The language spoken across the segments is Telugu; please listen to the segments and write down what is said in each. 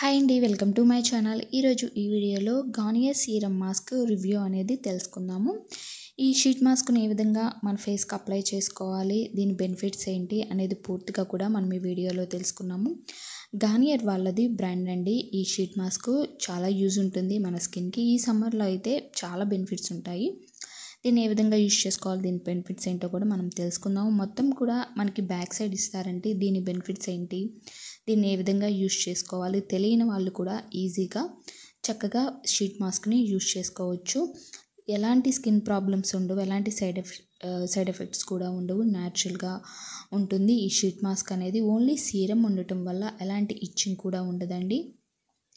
హాయ్ అండి వెల్కమ్ టు మై ఛానల్ ఈరోజు ఈ వీడియోలో గార్నియర్ సీరం మాస్క్ రివ్యూ అనేది తెలుసుకుందాము ఈ షీట్ మాస్క్ని ఏ విధంగా మన ఫేస్కి అప్లై చేసుకోవాలి దీని బెనిఫిట్స్ ఏంటి అనేది పూర్తిగా కూడా మనం ఈ వీడియోలో తెలుసుకున్నాము గార్నియర్ వాళ్ళది బ్రాండ్ అండి ఈ షీట్ మాస్క్ చాలా యూజ్ ఉంటుంది మన స్కిన్కి ఈ సమ్మర్లో అయితే చాలా బెనిఫిట్స్ ఉంటాయి దీన్ని ఏ విధంగా యూజ్ చేసుకోవాలి దీని బెనిఫిట్స్ ఏంటో కూడా మనం తెలుసుకుందాం మొత్తం కూడా మనకి బ్యాక్ సైడ్ ఇస్తారంటే దీని బెనిఫిట్స్ ఏంటి దీన్ని ఏ విధంగా యూజ్ చేసుకోవాలి తెలియని వాళ్ళు కూడా ఈజీగా చక్కగా షీట్ మాస్క్ని యూజ్ చేసుకోవచ్చు ఎలాంటి స్కిన్ ప్రాబ్లమ్స్ ఉండవు ఎలాంటి సైడ్ ఎఫెక్ట్ సైడ్ ఎఫెక్ట్స్ కూడా ఉండవు న్యాచురల్గా ఉంటుంది ఈ షీట్ మాస్క్ అనేది ఓన్లీ సీరం ఉండటం వల్ల ఎలాంటి ఇచ్చింగ్ కూడా ఉండదండి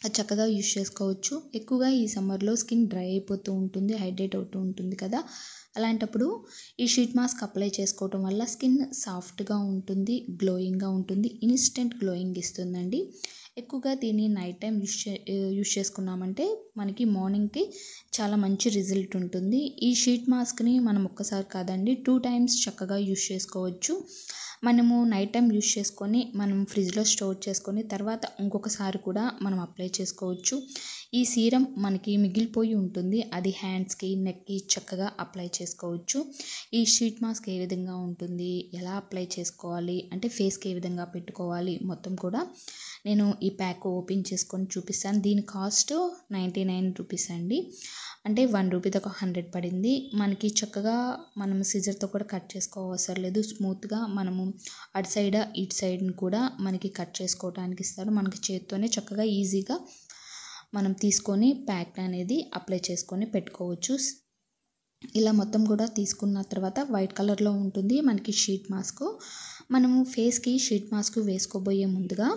అది చక్కగా యూస్ చేసుకోవచ్చు ఎక్కువగా ఈ సమ్మర్లో స్కిన్ డ్రై అయిపోతూ ఉంటుంది హైడ్రేట్ అవుతూ ఉంటుంది కదా అలాంటప్పుడు ఈ షీట్ మాస్క్ అప్లై చేసుకోవటం వల్ల స్కిన్ సాఫ్ట్గా ఉంటుంది గ్లోయింగ్గా ఉంటుంది ఇన్స్టెంట్ గ్లోయింగ్ ఇస్తుందండి ఎక్కువగా దీన్ని నైట్ టైం యూస్ యూస్ చేసుకున్నామంటే మనకి మార్నింగ్కి చాలా మంచి రిజల్ట్ ఉంటుంది ఈ షీట్ మాస్క్ని మనం ఒక్కసారి కాదండి టూ టైమ్స్ చక్కగా యూస్ చేసుకోవచ్చు మనము నైట్ టైం యూస్ చేసుకొని మనం ఫ్రిడ్జ్లో స్టోర్ చేసుకొని తర్వాత ఇంకొకసారి కూడా మనం అప్లై చేసుకోవచ్చు ఈ సీరం మనకి మిగిలిపోయి ఉంటుంది అది హ్యాండ్స్కి నెక్కి చక్కగా అప్లై చేసుకోవచ్చు ఈ షీట్ మాస్క్ ఏ విధంగా ఉంటుంది ఎలా అప్లై చేసుకోవాలి అంటే ఫేస్కి ఏ విధంగా పెట్టుకోవాలి మొత్తం కూడా నేను ఈ ప్యాక్ ఓపెన్ చేసుకొని చూపిస్తాను దీని కాస్ట్ నైంటీ నైన్ రూపీస్ అండి అంటే వన్ రూపీ ఒక హండ్రెడ్ పడింది మనకి చక్కగా మనం సిజర్తో కూడా కట్ చేసుకోవసరం లేదు స్మూత్గా మనము అటు సైడ్ ఇటు సైడ్ని కూడా మనకి కట్ చేసుకోవడానికి ఇస్తారు మనకి చేత్తోనే చక్కగా ఈజీగా మనం తీసుకొని ప్యాక్ అనేది అప్లై చేసుకొని పెట్టుకోవచ్చు ఇలా మొత్తం కూడా తీసుకున్న తర్వాత వైట్ కలర్లో ఉంటుంది మనకి షీట్ మాస్క్ మనము ఫేస్కి షీట్ మాస్క్ వేసుకోబోయే ముందుగా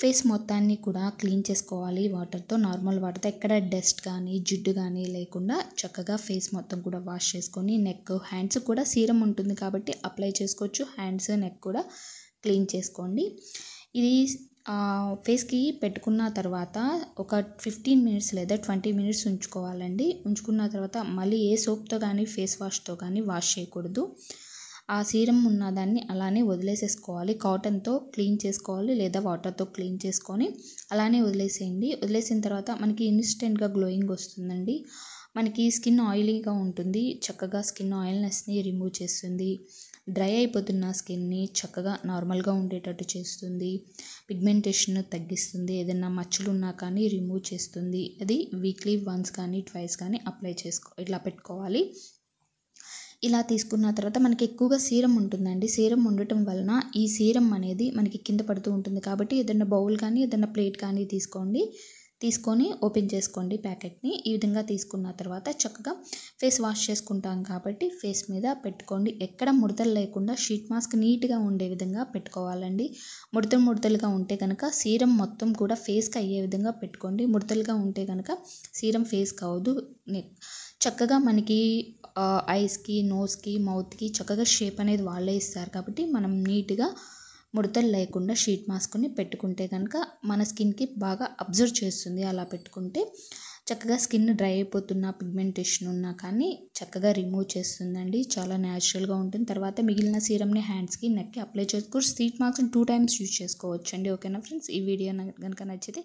ఫేస్ మొత్తాన్ని కూడా క్లీన్ చేసుకోవాలి వాటర్తో నార్మల్ వాటర్తో ఎక్కడ డస్ట్ కానీ జిడ్డు కానీ లేకుండా చక్కగా ఫేస్ మొత్తం కూడా వాష్ చేసుకొని నెక్ హ్యాండ్స్ కూడా సీరం ఉంటుంది కాబట్టి అప్లై చేసుకోవచ్చు హ్యాండ్స్ నెక్ కూడా క్లీన్ చేసుకోండి ఇది ఫేస్కి పెట్టుకున్న తర్వాత ఒక ఫిఫ్టీన్ మినిట్స్ లేదా ట్వంటీ మినిట్స్ ఉంచుకోవాలండి ఉంచుకున్న తర్వాత మళ్ళీ ఏ సోప్తో కానీ ఫేస్ వాష్తో కానీ వాష్ చేయకూడదు ఆ సీరం ఉన్నదాన్ని అలానే వదిలేసేసుకోవాలి కాటన్తో క్లీన్ చేసుకోవాలి లేదా వాటర్తో క్లీన్ చేసుకొని అలానే వదిలేసేయండి వదిలేసిన తర్వాత మనకి ఇన్స్టెంట్గా గ్లోయింగ్ వస్తుందండి మనకి స్కిన్ ఆయిలీగా ఉంటుంది చక్కగా స్కిన్ ఆయిల్నెస్ని రిమూవ్ చేస్తుంది డ్రై అయిపోతున్న స్కిన్ని చక్కగా నార్మల్గా ఉండేటట్టు చేస్తుంది పిగ్మెంటేషన్ తగ్గిస్తుంది ఏదైనా మచ్చలు ఉన్నా కానీ రిమూవ్ చేస్తుంది అది వీక్లీ వన్స్ కానీ ట్వైస్ కానీ అప్లై చేసుకో ఇట్లా పెట్టుకోవాలి ఇలా తీసుకున్న తర్వాత మనకి ఎక్కువగా సీరం ఉంటుందండి సీరం ఉండటం వలన ఈ సీరం అనేది మనకి కింద పడుతూ ఉంటుంది కాబట్టి ఏదైనా బౌల్ కానీ ఏదైనా ప్లేట్ కానీ తీసుకోండి తీసుకొని ఓపెన్ చేసుకోండి ప్యాకెట్ని ఈ విధంగా తీసుకున్న తర్వాత చక్కగా ఫేస్ వాష్ చేసుకుంటాం కాబట్టి ఫేస్ మీద పెట్టుకోండి ఎక్కడ ముడతలు లేకుండా షీట్ మాస్క్ నీట్గా ఉండే విధంగా పెట్టుకోవాలండి ముడతలు ముడతలుగా ఉంటే కనుక సీరం మొత్తం కూడా ఫేస్కి అయ్యే విధంగా పెట్టుకోండి ముడతలుగా ఉంటే కనుక సీరం ఫేస్కి అవ్వదు చక్కగా మనకి ఐస్కి నోస్కి మౌత్కి చక్కగా షేప్ అనేది వాళ్ళే ఇస్తారు కాబట్టి మనం నీట్గా ముడతలు లేకుండా షీట్ మాస్క్ని పెట్టుకుంటే కనుక మన స్కిన్కి బాగా అబ్జర్వ్ చేస్తుంది అలా పెట్టుకుంటే చక్కగా స్కిన్ డ్రై అయిపోతున్న పిగ్మెంటేషన్ ఉన్నా కానీ చక్కగా రిమూవ్ చేస్తుందండి చాలా న్యాచురల్గా ఉంటుంది తర్వాత మిగిలిన సీరమ్ని హ్యాండ్స్కి నెక్కి అప్లై చేసుకోవచ్చు స్ట్రీట్ మార్క్స్ని టూ టైమ్స్ యూజ్ చేసుకోవచ్చు అండి ఓకేనా ఫ్రెండ్స్ ఈ వీడియో కనుక నచ్చితే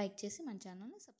లైక్ చేసి మన ఛానల్ని సబ్స్క్రైబ్